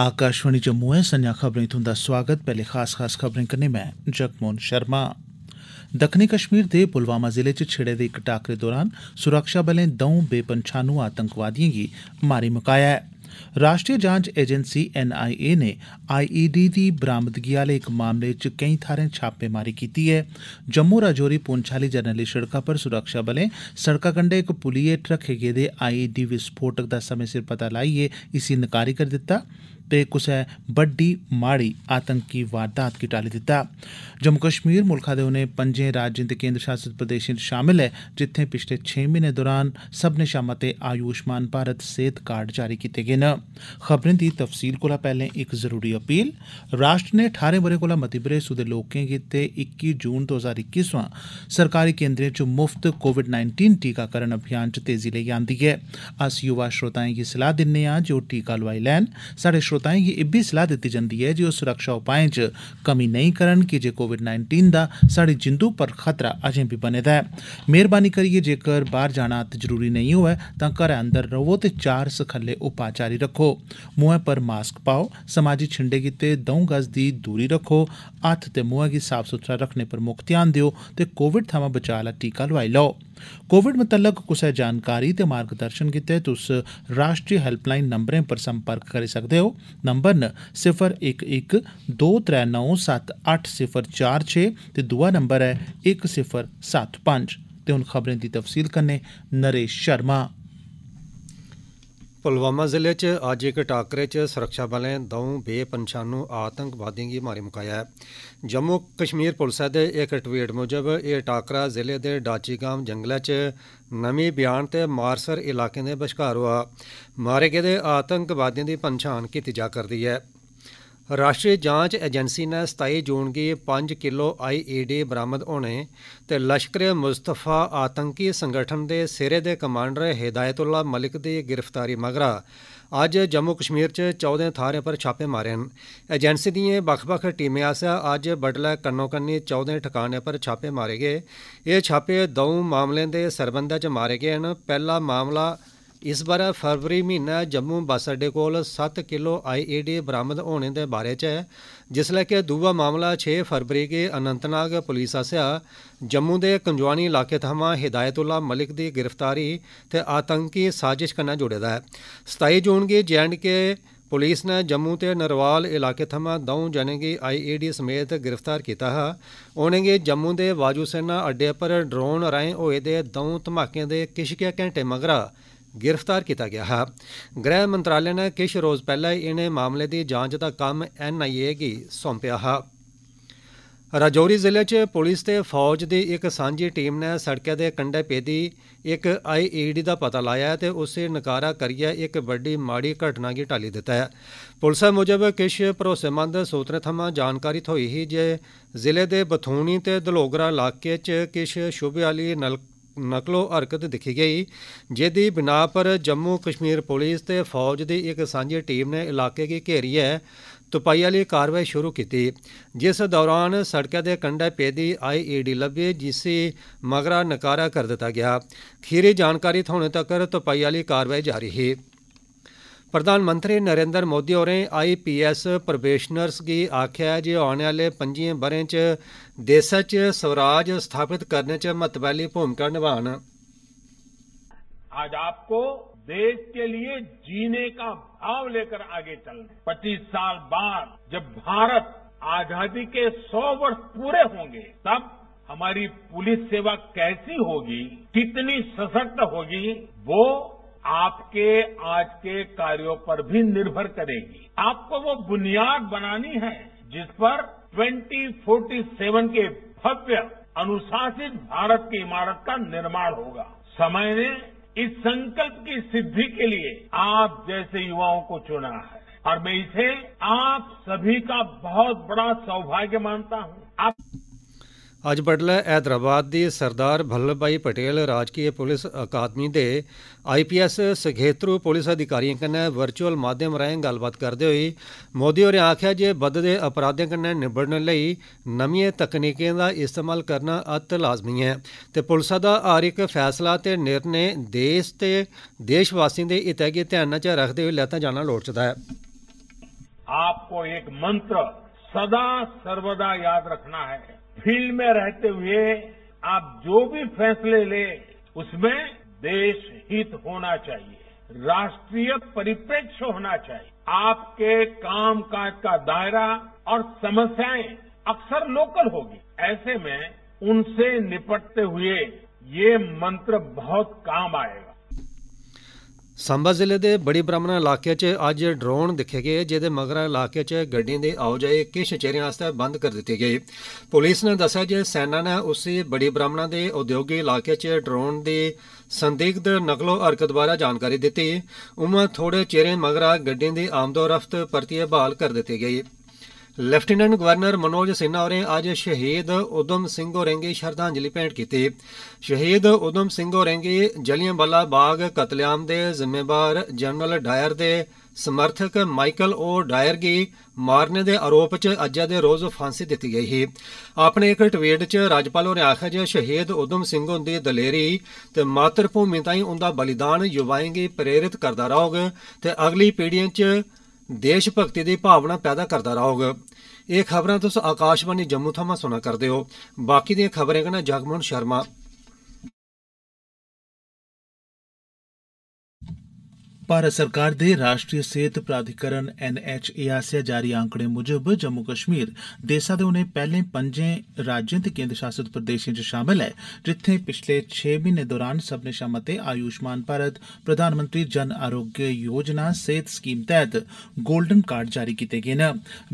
आकाशवाणी जम्मू ऐ संजा खबरें तुंदा सोआगत पैहले खास खास खबरें कन्नै मैं जगमोहन शर्मा दक्खनी कश्मीर दे पुलवामा जिले च छिड़े दे इक टाकरे दौरान सुरक्षाबलें दौं बेपन्छानू आतंकवादिएं गी मारी मकाया ऐ राष्ट्रीय जांच एजेंसी एनआईए नै आईईडी दी बरामदगी आले इक मामले च केई थाहरें छापेमारी कीती ऐ जम्मू राजौरी पुंछ आली जरनैली सड़का पर सुरक्षाबलें सड़का कंडे इक पुली हेठ रखे गेदे आईईडी विस्फोटक दा समें सिर पता लाइयै इसी नकारी करी दित्ता ऐ बेकुसै बड्डी माड़ी आतंकी वारदात गी टाली दित्ता जम्मू कश्मीर मुल्खै दे उनें पंजें राज्यें ते केन्द्र शासित प्रदेशें च शामल ऐ पिछले छे महीने दौरान सबने शा मते आयुष्मान भारत सेहत कार्ड जारी कीते गे न खबरें दी तफसील कोला पैह्ले इक जरूरी अपील राष्ट्र ने ठारें ब'रें कोला मती बरेसू दे लोकें गितै इक्की जून दो हजार इक्की सोयां सरकारी केन्द्रें च मुफ्त कोविड नाइन्टीन टीकाकरण अभियान च तेजी लेई आंदी ऐ अस युवा श्रोताएं गी सलाह दिन्ने आं जे टीका लोआई लैन स्हाड़े श्रोताएं गी इब्बी सलाह दित्ती जंदी ऐ जे ओह् सुरक्षा उपाएं च कमी नेईं करन कीजे कोविड नाइन्टीन दा साढ़ी जिंदू पर खतरा अजें बी बने दा ऐ मेहरबानी करियै जेकर बाहर जाना अत्त जरूरी नहीं होऐ तां घरै अंदर रवो ते चार सखल्ले उपाचारी जारी रक्खो पर मास्क पाओ समाजी छिंडे गित्तै द'ऊं गज दी दूरी रक्खो हत्थ ते मुंह गी साफ सुथरा रक्खने पर मुक्ख ध्यान देओ ते कोविड थमां बचाऽ आला टीका लोआई लैओ कोविड मतल्लक कुसै जानकारी ते मार्गदर्शन गितै तुस राश्ट्री हैल्पलाइन नंबरें पर संपर्क करी सकदे ओ नंबर न सिफर इक इक दो त्रै नौ सत्त अट्ठ सिफर चार छे ते दूआ नंबर ऐ इक सिफर सत्त पंज ते हून खबरें दी तफसील कन्नै नरेश शर्मा ਪੁਲਵਾਮਾ ਜ਼ਿਲ੍ਹੇ 'ਚ ਅੱਜ ਇੱਕ ਟਾਕਰੇ 'ਚ ਸੁਰੱਖਿਆ ਬਲਾਂ ਨੇ ਦੋ ਬੇਪਨਛਾਨੂ ਆਤੰਕਵਾਦੀਆਂ ਦੀ ਮਾਰੀ ਮੁਕਾਇਆ ਜੰਮੂ ਕਸ਼ਮੀਰ ਪੁਲਿਸ ਦੇ ਇੱਕ ਟਵੀਟ ਮੁਜਬ ਇਹ ਟਾਕਰਾ ਜ਼ਿਲ੍ਹੇ ਦੇ ਡਾਚੀਗਾਮ ਜੰਗਲਾਂ 'ਚ ਨਵੀਂ ਬਿਆਨ ਤੇ ਮਾਰਸਰ ਇਲਾਕੇ ਦੇ ਵਿਚਕਾਰ ਹੋਇਆ ਮਾਰੇ ਗਏ ਆਤੰਕਵਾਦੀਆਂ ਦੀ ਪਛਾਣ ਕੀਤੀ ਜਾ ਕਰਦੀ ਹੈ ਰਾਸ਼ਟਰੀ ਜਾਂਚ ਏਜੰਸੀ ਨੇ 27 ਜੂਨ ਗੀ 5 ਕਿਲੋ ਆਈਏਡੀ ਬਰਾਮਦ ਹੋਣੇ ਤੇ ਲਸ਼ਕਰ ਮੁਸਤਫਾ ਆਤੰਕੀ ਸੰਗਠਨ ਦੇ ਸਿਰੇ ਦੇ ਕਮਾਂਡਰ ਹਿਦਾਇਤੁੱਲਾ ਮਲਿਕ ਦੀ ਗ੍ਰਿਫਤਾਰੀ ਮਗਰਾ ਅੱਜ ਜੰਮੂ ਕਸ਼ਮੀਰ ਚ 14 ਥਾਰੇ ਪਰ ਛਾਪੇ ਮਾਰੇ ਹਨ ਏਜੰਸੀ ਦੀਆਂ ਵੱਖ-ਵੱਖ ਟੀਮਾਂ ਆਸਾ ਅੱਜ ਬਟਲਾ ਕੰਨੋ-ਕੰਨੀ 14 ਠਿਕਾਣੇ ਪਰ ਛਾਪੇ ਮਾਰੇ ਗਏ ਇਹ ਛਾਪੇ ਦੋ ਮਾਮਲਿਆਂ ਦੇ ਸਰਬੰਧਾਂ ਚ ਮਾਰੇ ਗਏ ਹਨ ਪਹਿਲਾ ਮਾਮਲਾ ਇਸ ਵਾਰ ਫਰਵਰੀ ਮਹੀਨਾ ਜੰਮੂ ਬੱਸ ਅੱਡੇ ਕੋਲ 7 ਕਿਲੋ ਆਈਏਡੀ ਬਰਾਮਦ ਹੋਣੇ ਦੇ ਬਾਰੇ ਚ ਹੈ ਜਿਸ ਲੈ ਕੇ ਦੂਜਾ ਮਾਮਲਾ 6 ਫਰਵਰੀ ਕੇ ਅਨੰਤਨਾਗ ਪੁਲਿਸ ਆਸਿਆ ਜੰਮੂ ਦੇ ਕੰਜਵਾਨੀ ਇਲਾਕੇ ਤੋਂ ਹਿਦਾਇਤੁੱਲਾ ਮਲਿਕ ਦੀ ਗ੍ਰਿਫਤਾਰੀ ਤੇ ਆਤੰਕੀ ਸਾਜ਼ਿਸ਼ ਕਰਨਾ ਜੁੜਿਆ ਹੈ 27 ਜੂਨ ਕੇ ਜੈਂਡਕੇ ਪੁਲਿਸ ਨੇ ਜੰਮੂ ਤੇ ਨਰਵਾਲ ਇਲਾਕੇ ਥਮਾ ਦੋਂ ਜਣੇ ਕੀ ਆਈਏਡੀ ਸਮੇਤ ਗ੍ਰਿਫਤਾਰ ਕੀਤਾ ਹ ਉਹਨੇਗੇ ਜੰਮੂ ਦੇ ਵਾਜੂ ਸੈਨਾ ਅੱਡੇ ਪਰ ਡਰੋਨ ਰਾਏ ਹੋਏ ਦੇ ਦੋਂ ਧਮਾਕਿਆਂ ਦੇ ਕਿਸ਼ਕਿਆ ਘੰਟੇ ਮਗਰਾ ਗ੍ਰਿਫਤਾਰ ਕੀਤਾ ਗਿਆ ਹੈ ਗ੍ਰਹਿ ਮੰਤਰਾਲੇ ਨੇ ਕਿਛ ਰੋਜ਼ ਪਹਿਲਾਂ ਹੀ ਇਹਨੇ ਮਾਮਲੇ ਦੀ ਜਾਂਚ ਦਾ ਕੰਮ ਐਨਆਈਏ ਕੀ ਸੌਂਪਿਆ ਹੈ ਰਾਜੌਰੀ ਜ਼ਿਲ੍ਹੇ 'ਚ ਪੁਲਿਸ ਤੇ ਫੌਜ ਦੀ ਇੱਕ ਸਾਂਝੀ ਟੀਮ ਨੇ ਸੜਕਾਂ ਦੇ ਕੰਢੇ ਪੇਦੀ ਇੱਕ ਆਈਈਡੀ ਦਾ ਪਤਾ ਲਾਇਆ ਤੇ ਉਸੇ ਨਕਾਰਾ ਕਰੀਏ ਇੱਕ ਵੱਡੀ ਮਾੜੀ ਘਟਨਾ ਕੀ ਟਾਲੀ ਦਿੱਤਾ ਹੈ ਪੁਲਿਸ ਮੁਜਬ ਕਿਸ਼ ਭਰੋਸੇਮੰਦ ਸੂਤਰ ਥਮਾਂ ਜਾਣਕਾਰੀ ਹੋਈ ਹੀ ਜੇ ਜ਼ਿਲ੍ਹੇ ਦੇ ਬਥੂਣੀ ਤੇ ਦਲੋਗਰਾ ਇਲਾਕੇ 'ਚ ਕਿਸ਼ ਸ਼ੁਭਿਆਲੀ ਅਲੀ ਨਲਕ ਨਕਲੋ ਹਰਕਤ ਦਿਖੀ ਗਈ ਜਿਹਦੀ ਬਿਨਾ ਪਰ ਜੰਮੂ ਕਸ਼ਮੀਰ ਪੁਲਿਸ ਤੇ ਫੌਜ ਦੀ ਇੱਕ ਸਾਂਝੀ ਟੀਮ ਨੇ ਇਲਾਕੇ ਕੀ ਘੇਰੀ ਹੈ ਤਪਾਈ ਵਾਲੀ ਕਾਰਵਾਈ ਸ਼ੁਰੂ ਕੀਤੀ ਜਿਸ ਦੌਰਾਨ ਸੜਕਾਂ ਦੇ ਕੰਡੇ ਪੇਦੀ ਆਈਈਡੀ ਲੱਭੇ ਜਿਸੇ ਮਗਰਾ ਨਕਾਰਾ ਕਰ ਦਿੱਤਾ ਗਿਆ ਖੀਰੇ ਜਾਣਕਾਰੀ ਥੋਣੇ ਤੱਕ ਤਪਾਈ ਵਾਲੀ ਕਾਰਵਾਈ ਜਾਰੀ ਹੈ प्रधानमंत्री नरेंद्र मोदी होरें आईपीएस प्रोबेशनर्स गी आखेआ ऐ जे आने औने आह्ले बरे ब'रें च देसै च स्वराज स्थापित करने च महत्वै भूमिका निभान आज आपको देश के लिए जीने का भाव लेकर आगे चलने पच्चीस साल बाद जब भारत आजादी के सौ वर्ष पूरे होंगे तब हमारी पुलिस सेवा कैसी होगी कितनी सशक्त होगी वो आपके आज के कार्यों पर भी निर्भर करेगी आपको वो बुनियाद बनानी है जिस पर ट्वेंटी फोर्टी सेवन के भव्य अनुशासित भारत की इमारत का निर्माण होगा समय ने इस संकल्प की सिद्धि के लिए आप जैसे युवाओं को चुना है और मैं इसे आप सभी का बहुत बड़ा सौभाग्य मानता हूं ਅੱਜ ਬਟਲਾ ਹైదరాబాద్ ਦੇ ਸਰਦਾਰ ਭੱਲਭਾਈ ਪਟੇਲ ਰਾਜਕੀਏ ਪੁਲਿਸ ਅਕਾਦਮੀ ਦੇ ਆਈਪੀਐਸ ਸਖੇਤਰੂ ਪੁਲਿਸ ਅਧਿਕਾਰੀਆਂ ਕਨੇ ਵਰਚੁਅਲ ਮਾਧਿਅਮ ਰਾਹੀਂ ਗੱਲਬਾਤ ਕਰਦੇ ਹੋਏ ਮੋਦੀ ਹੋਰੇ ਆਖਿਆ ਜੇ ਵੱਧਦੇ ਅਪਰਾਧਾਂ ਕੰਨ ਨਿਬੜਨ ਲਈ ਨਵੀਆਂ ਤਕਨੀਕਾਂ ਦਾ ਇਸਤੇਮਾਲ ਕਰਨਾ ਅਤ ਲਾਜ਼ਮੀ ਹੈ ਤੇ ਪੁਲਿਸ ਦਾ ਹਰ ਇੱਕ ਫੈਸਲਾ ਤੇ ਨਿਰਣੇ ਦੇਸ਼ ਤੇ ਦੇਸ਼ ਵਾਸੀਆਂ ਦੇ ਹਿੱਤਾਂ ਦੇ ਧਿਆਨ ਨਾਲ ਰੱਖਦੇ ਹੋਏ ਲੈਤਾ ਜਾਣਾ ਲੋੜ ਚਦਾ ਹੈ ਆਪਕੋ ਇੱਕ ਮੰਤਰ सदा सर्वदा याद रखना है फील्ड में रहते हुए आप जो भी फैसले लें उसमें देश हित होना चाहिए राष्ट्रीय परिप्रेक्ष्य होना चाहिए आपके काम काज का दायरा और समस्याएं अक्सर लोकल होगी ऐसे में उनसे निपटते हुए ये मंत्र बहुत काम आएगा ਸੰਭਾ ਜ਼ਿਲ੍ਹੇ ਦੇ ਬੜੀ ਬ੍ਰਾਹਮਣਾ ਇਲਾਕੇ 'ਚ ਅੱਜ ਡਰੋਨ ਦਿਖੇ ਗਏ ਜਿਹਦੇ ਮਗਰਾ ਇਲਾਕੇ 'ਚ ਗੱਡੀਆਂ ਦੇ ਆਉ-ਜਾਏ ਕਿਸ ਚਿਹਰਿਆਂ ਵਾਸਤੇ ਬੰਦ ਕਰ ਦਿੱਤੀ ਗਈ ਪੁਲਿਸ ਨੇ ਦੱਸਿਆ ਜੇ ਸੈਨਾ ਨੇ ਉਸੇ ਬੜੀ ਬ੍ਰਾਹਮਣਾ ਦੇ ਉਦਯੋਗੀ ਇਲਾਕੇ 'ਚ ਡਰੋਨ ਦੇ ਸੰਦਿਗਧ ਨਕਲੋ ਹਰਕਤ ਦੁਆਰਾ ਜਾਣਕਾਰੀ ਦਿੱਤੀ। ਉਮਾ ਥੋੜੇ ਚਿਹਰੇ ਮਗਰਾ ਗੱਡੀਆਂ ਦੀ ਆਮਦੋ ਰਫਤ ਪ੍ਰਤੀ ਬਹਾਲ ਕਰ ਦਿੱਤੀ ਗਈ। ਲੈਫਟੀਨੈਂਟ ਗਵਰਨਰ ਮਨੋਜ ਸਿਨਹਾ ਹੋਰੇ ਅੱਜ ਸ਼ਹੀਦ ਉਦਮ ਸਿੰਘ ਹੋਰੇਂਗੇ ਸ਼ਰਧਾਂਜਲੀ ਭੇਟ ਕੀਤੀ ਸ਼ਹੀਦ ਉਦਮ ਸਿੰਘ ਹੋਰੇਂਗੇ ਜਲੀਆਂਵਾਲਾ ਬਾਗ ਕਤਲੇਆਮ ਦੇ ਜ਼ਿੰਮੇਵਾਰ ਜਨਰਲ ਡਾਇਰ ਦੇ ਸਮਰਥਕ ਮਾਈਕਲ ਓ ਡਾਇਰ ਗੀ ਮਾਰਨੇ ਦੇ ਆਰੋਪ 'ਚ ਅੱਜ ਦੇ ਰੋਜ਼ ਫਾਂਸੀ ਦਿੱਤੀ ਗਈ ਹੈ ਆਪਣੇ ਇੱਕ ਟਵੀਟ 'ਚ ਰਾਜਪਾਲ ਹੋਰੇ ਆਖਿਆ ਜੇ ਸ਼ਹੀਦ ਉਦਮ ਸਿੰਘ ਹੁੰਦੀ ਦਲੇਰੀ ਤੇ ਮਾਤਰ ਭੂਮੀ ਤਾਈ ਉਹਦਾ ਬਲੀਦਾਨ ਯੁਵਾਏਂਗੇ ਪ੍ਰੇਰਿਤ ਕਰਦਾ ਰਹੋਗੇ ਤੇ ਅਗਲੀ ਪੀੜ੍ਹੀਆਂ 'ਚ ਦੇਸ਼ ਭਗਤੀ ਦੀ ਭਾਵਨਾ ਪੈਦਾ ਕਰਦਾ ਰਹੋਗੇ ਇਹ ਖਬਰਾਂ ਤੁਸੀਂ ਆਕਾਸ਼ਵਾਣੀ ਜੰਮੂ ਥਾਮਾ ਸੁਣਾ ਕਰਦੇ ਹੋ ਬਾਕੀ ਦੀਆਂ ਖਬਰਾਂ ਕਹਿੰਦਾ ਜਗਮੋਹਨ ਸ਼ਰਮਾ ਭਾਰਤ ਸਰਕਾਰ ਦੇ ਰਾਸ਼ਟਰੀ ਸਿਹਤ ਪ੍ਰਾਧਿਕਰਨ ਐਨਐਚਏ ਆਸਿਆ ਜਾਰੀ ਆંકੜੇ ਮੁਜਬ ਜੰਮੂ ਕਸ਼ਮੀਰ ਦੇਸਾ ਦੇ ਉਨੇ ਪਹਿਲੇ ਪੰਜੇ ਰਾਜਾਂ ਤੇ ਕੇਂਦਰ ਸ਼ਾਸਤ ਪ੍ਰਦੇਸ਼ਾਂ 'ਚ ਸ਼ਾਮਲ ਹੈ ਜਿੱਥੇ ਪਿਛਲੇ 6 ਮਹੀਨੇ ਦੌਰਾਨ ਸਭ ਨਸ਼ਾ ਮਤੇ ਆਯੁਸ਼ਮਾਨ ਭਾਰਤ ਪ੍ਰਧਾਨ ਮੰਤਰੀ ਜਨ ਆਰੋਗਯ ਯੋਜਨਾ ਸਿਹਤ ਸਕੀਮ ਤਹਿਤ ਗੋਲਡਨ ਕਾਰਡ ਜਾਰੀ ਕੀਤੇ ਗਏ ਨੇ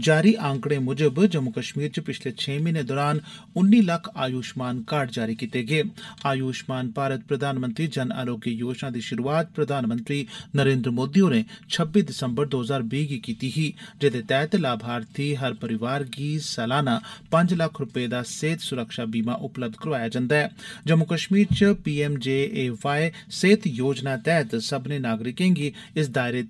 ਜਾਰੀ ਆંકੜੇ ਮੁਜਬ ਜੰਮੂ ਕਸ਼ਮੀਰ 'ਚ ਪਿਛਲੇ 6 ਮਹੀਨੇ ਦੌਰਾਨ 19 ਲੱਖ ਆਯੁਸ਼ਮਾਨ ਕਾਰਡ ਜਾਰੀ ਕੀਤੇ ਗਏ ਆਯੁਸ਼ਮਾਨ ਭਾਰਤ ਪ੍ਰਧਾਨ ਮੰਤਰੀ ਜਨ ਆਰੋਗਯ ਯੋਜਨਾ ਦੀ ਸ਼ੁਰੂਆਤ ਪ੍ਰਧਾਨ ਮੰਤਰੀ नरेंद्र मोदी होरें 26 दिसंबर 2020 गी कीती ही जेदे तैह्त लाभार्थी हर परिवार गी सलाना पंज लक्ख रपे दा सेहत सुरक्षा बीमा उपलब्ध करोआया जंदा ऐ जम्मू कश्मीर च पीएमजेएवाई सेहत योजना तैह्त सब्मनें नागरिकें गी इस दायरे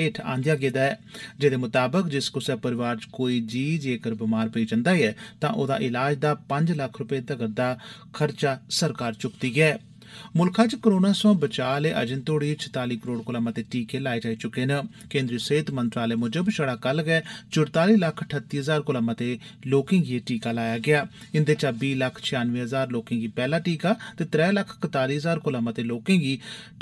हेठ आंदेआ गेदा ऐ जेदे मताबक जिस कुसै परिवार च कोई जी जेकर बमार पेई जंदा ऐ तां ओदा इलाज दा पंज लक्ख रपे तगर दा खर्चा सरकार चुकदी ऐ मुल्खा च कोरोना सोयां बचाऽ लेई अजें तोड़ी छताली करोड़ कोला मते टीके लाए जाई चुके न केन्द्री सेहत मंत्रालय मुजब छड़ा कल गै चुरताली लक्ख ठत्ती हजार कोला मते लोकें गी एह् टीका लाया गेआ इंदे चा बीह् लक्ख छेयानवे हजार लोकें गी पैहला टीका ते त्रै लक्ख कताली हजार कोला मते लोकें गी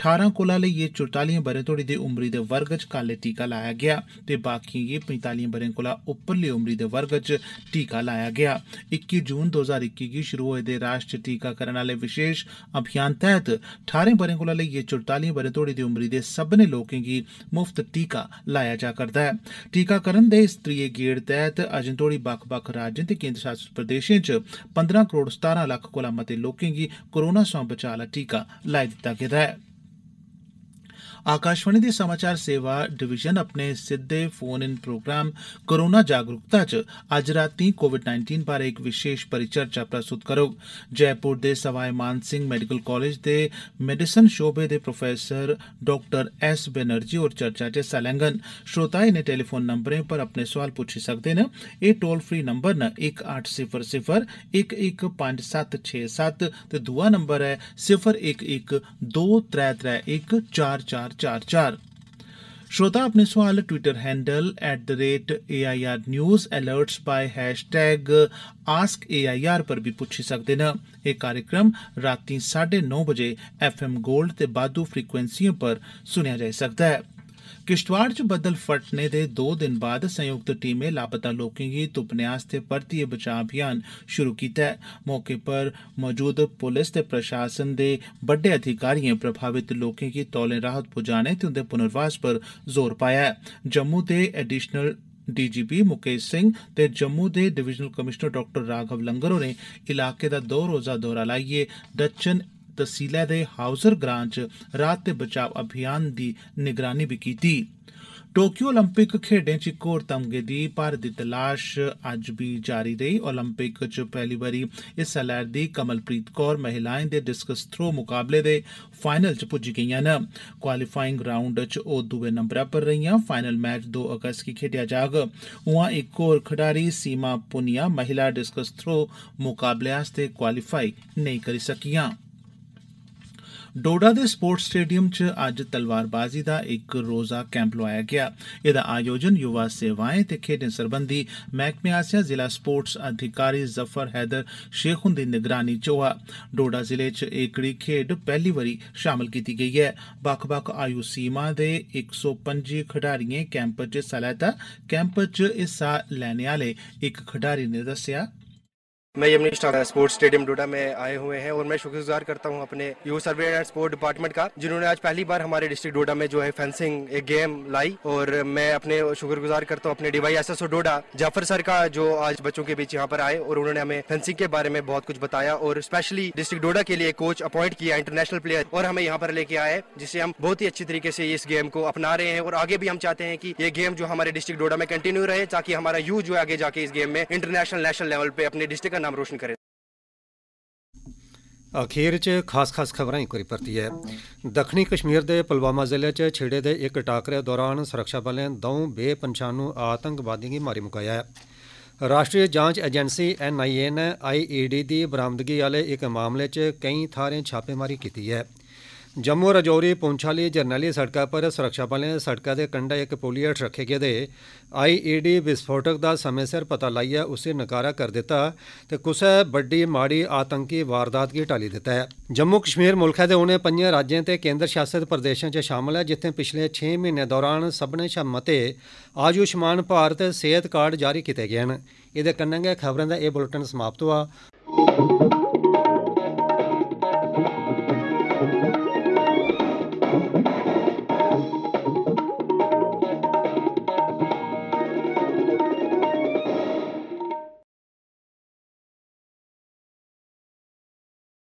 ठारां कोला लेइयै चुरतालिएं ब'रें तोड़ी दी उमरी दे वर्ग च कल एह् टीका लाया गेआ ते बाकिएं गी पंजतालिएं ब'रें कोला उप्परली उमरी दे वर्ग च टीका लाया गेआ इक्की जून दो हजार इक्की गी शुरु होए दे राष्ट्रीय टीकाकरण आह्ले विशेष अभियान तैहत ठारें ब'रे कोला लेइयै चुरताली ब'रे तोड़ी दी उमरी दे सब्बनें लोकें गी मुफ्त टीका लाया जा करदा ऐ 'टीकाकरण दे इस त्रीए गेड़ तैहत अजें तोड़ी बक्ख बक्ख राज्यें ते केन्द्र शासत प्रदेशें च पंदरां करोड़ सतारां लक्ख कोला मते लोकें गी कोरोना सवां बचाऽ आला टीका लाई दित्ता गेदा ऐ आकाशवाणी दी समाचार सेवा डिवीजन अपने सिद्धे फोन इन प्रोग्राम कोरोना जागरूकता च अज्ज रातीं कोविड 19 बारे इक विशेष परिचर्चा प्रस्तुत करोग जयपुर दे सवाए मान सिंह मेडिकल कॉलेज दे मेडिसन शोबे दे प्रोफेसर डॉक्टर एस बेनर्जी और चर्चा च हिस्सा लैंगन श्रोता इन टेलीफोन नंबरें पर अपने सवाल पूछी सकते न ए टोल फ्री नंबर न एक अट्ठ सिफर सिफर एक एक पंज सत छे सत ते नंबर है सिफर एक एक दो त्रै त्रै एक चार चार चार चार चार श्रोता अपने सवाल Twitter handle at the rate A I R news alert by hash tag ask A I R पर भी पुछी सकदे न एह् कार्यक्रम राती साड्डे नौ बजे एफ एम गोल्ड ते बाद्धू फ्रीक्वेंसियें पर सुनेआ जाई सकदा ऐ किश्तवाड़ च बद्दल फटने दे दो दिन बाद संयुक्त टीमै लापता लोकें गी तुप्पने आस्तै परतियै बचाऽ अभियान शुरू कीता ऐ मौके पर मौजूद पुलस ते प्रशासन दे बड्डे अधिकारिएं प्रभावित लोकें गी तौले राहत पुजाने ते उन्दे पुनर्वास पर जोर पाया ऐ जम्मू दे एडिशनल डीजीपी मुकेश सिंह ते जम्मू दे divisional commissioner doctor Raghav Langer होरें इलाके दा दो रोजा दौरा लाइयै डचन ਤਹਿਸੀਲਾ ਦੇ ਹਾਊਜ਼ਰ ਗ੍ਰਾਂਚ ਰਾਤ ਤੇ ਬਚਾਅ ਅਭਿਆਨ ਦੀ ਨਿਗਰਾਨੀ ਵੀ ਕੀਤੀ ਟੋਕੀਓ 올림픽 ਖੇਡਾਂ 'ਚ ਇੱਕ ਹੋਰ ਤਮਗੇ ਦੀ ਪਰ ਦੀ ਤਲਾਸ਼ ਅੱਜ ਵੀ ਜਾਰੀ ਰਹੀ 올림픽 'ਚ ਪਹਿਲੀ ਵਾਰੀ ਹਿੱਸਾ ਲੈਂਦੀ ਕਮਲਪ੍ਰੀਤ ਕੌਰ ਮਹਿਲਾਵਾਂ ਦੇ ਡਿਸਕਸ ਥਰੋ ਮੁਕਾਬਲੇ ਦੇ ਫਾਈਨਲ 'ਚ ਪੁੱਜ ਗਈਆਂ ਨੇ ਕੁਆਲੀਫਾਈਂਗ ਰਾਉਂਡ 'ਚ ਉਹ ਦੂਏ ਨੰਬਰ ਪਰ ਰਹੀਆਂ ਫਾਈਨਲ ਮੈਚ 2 ਅਗਸਤ ਕੀ ਖੇਡਿਆ ਜਾਗ ਉਹਾਂ ਇੱਕ ਹੋਰ ਖਿਡਾਰੀ ਸੀਮਾ ਪੁਨੀਆ ਮਹਿਲਾ ਡਿਸਕਸ ਥਰੋ ਮੁਕਾਬਲੇ 'ਤੇ ਕੁਆਲੀਫਾਈ ਨਹੀਂ ਕਰ ਸਕੀਆਂ ਡੋਡਾ ਦੇ ਸਪੋਰਟਸ ਸਟੇਡੀਅਮ 'ਚ ਅੱਜ ਤਲਵਾਰਬਾਜ਼ੀ ਦਾ ਇੱਕ ਰੋਜ਼ਾ ਕੈਂਪ ਲਵਾਇਆ ਗਿਆ ਇਹਦਾ ਆਯੋਜਨ ਯੁਵਾ ਸੇਵਾਵਾਂ ਤੇ ਖੇਡਾਂ ਸੰਬੰਧੀ ਮਹਿਕਮੇ ਆਸਿਆ ਜ਼ਿਲ੍ਹਾ ਸਪੋਰਟਸ ਅਧਿਕਾਰੀ ਜ਼ਫਰ ਹੈਦਰ ਸ਼ੇਖ ਦੀ ਨਿਗਰਾਨੀ 'ਚ ਹੋਇਆ ਡੋਡਾ ਜ਼ਿਲ੍ਹੇ 'ਚ ਏਕੜੀ ਖੇਡ ਪਹਿਲੀ ਵਾਰੀ ਸ਼ਾਮਲ ਕੀਤੀ ਗਈ ਹੈ ਵੱਖ-ਵੱਖ ਆਯੂ ਸੀਮਾ ਦੇ 125 ਖਿਡਾਰੀਆਂ ਕੈਂਪ 'ਚ ਸਲਾਤਾ ਕੈਂਪ 'ਚ ਹਿੱਸਾ ਲੈਣ ਵਾਲੇ ਇੱਕ ਖਿਡਾਰੀ ਨੇ ਦੱਸਿਆ मैं यमुनी स्पोर्ट्स स्टेडियम डोडा में आए हुए हैं और मैं शुक्रगुजार करता हूं अपने youth services and sport department का जिन्होंने आज पहली बार हमारे डिस्ट्रिक्ट डोडा में जो है फेंसिंग एक गेम लाई और मैं अपने शुक्रगुजार करता हूं अपने DY S S Doda Jafar sir का जो आज बच्चों के बीच यहाँ पर आए और उन्होंने हमें फेंसिंग के बारे में बहुत कुछ बताया और स्पेशली डिस्ट्रिक्ट डोडा के लिए कोच अपॉइंट किया इंटरनेशनल प्लेयर और हमें यहाँ पर लेके आए जिससे हम बहुत ही अच्छी तरीके से इस गेम को अपना रहे हैं और आगे भी हम चाहते हैं कि ये गेम जो हमारे डिस्ट्रिक्ट डोडा में कंटिन्यू रहे ताकि हमारा यूथ जो है आगे जाके इस गेम में इंटरनेशनल नेशनल लेवल पे अपने डिस्ट्रिक्ट ਨਾਮ ਰੋਸ਼ਨ ਕਰੇ ਅਖੀਰ 'ਚ ਖਾਸ-ਖਾਸ ਖਬਰਾਂ ਇੱਕ ਵਾਰੀ ਪਰਤੀ ਹੈ ਦੱਖਣੀ ਕਸ਼ਮੀਰ ਦੇ ਪਲਵਾਮਾ ਜ਼ਿਲ੍ਹੇ 'ਚ ਛੇੜੇ ਦੇ ਇੱਕ ਟਾਕਰੇ ਦੌਰਾਨ ਸੁਰੱਖਿਆ ਬਲਾਂ ਨੇ ਦੌਂ ਬੇਪਛਾਣੂ ਆਤੰਕਵਾਦੀਆਂ ਦੀ ਮਾਰੀ ਮੁਕਾਇਆ ਹੈ ਰਾਸ਼ਟਰੀ ਜਾਂਚ ਏਜੰਸੀ ਐਨਆਈਏ ਨੇ ਆਈਈਡੀ ਦੀ ਬਰਾਮਦਗੀ ਵਾਲੇ ਇੱਕ ਮਾਮਲੇ 'ਚ ਕਈ ਥਾਰੇ ਛਾਪੇਮਾਰੀ ਕੀਤੀ ਹੈ ਜੰਮੂ ਰਜੌਰੀ ਪੁੰਛਾਲੀ ਜਰਨਲੀ ਸੜਕਾ ਪਰ ਸੁਰੱਖਿਆ ਬਲਾਂ ਨੇ ਸੜਕਾ ਦੇ ਕੰਢੇ ਇੱਕ ਪੋਲੀਅਟ ਰੱਖੇ ਗਏ ਦੇ ਆਈਈਡੀ ਵਿਸਫੋਟਕ ਦਾ ਸਮੇਂ ਸਿਰ ਪਤਾ ਲਾਇਆ ਉਸੇ ਨਕਾਰਾ ਕਰ ਦਿੱਤਾ ਤੇ ਕੁਸੇ ਵੱਡੀ ਮਾੜੀ ਆਤੰਕੀ ਵਾਰਦਾਤ ਕੀ ਟਾਲੀ ਦਿੱਤਾ ਹੈ ਜੰਮੂ ਕਸ਼ਮੀਰ ਮੁਲਕ ਹੈ ਤੇ ਉਹਨੇ ਪੰਜ ਰਾਜਾਂ ਤੇ ਕੇਂਦਰ ਸ਼ਾਸਿਤ ਪ੍ਰਦੇਸ਼ਾਂ 'ਚ ਸ਼ਾਮਲ ਹੈ ਜਿੱਥੇ ਪਿਛਲੇ 6 ਮਹੀਨੇ ਦੌਰਾਨ ਸਭਨੇ ਸ਼ਮਤੇ ਆਯੂਸ਼ਮਾਨ ਭਾਰਤ ਸਿਹਤ ਕਾਰਡ ਜਾਰੀ ਕੀਤੇ ਗਏ ਹਨ ਇਹਦੇ ਕੰਨਾਂ ਗਏ ਖਬਰਾਂ ਦਾ ਇਹ ਬੁਲੇਟਿਨ ਸਮਾਪਤ ਹੋਆ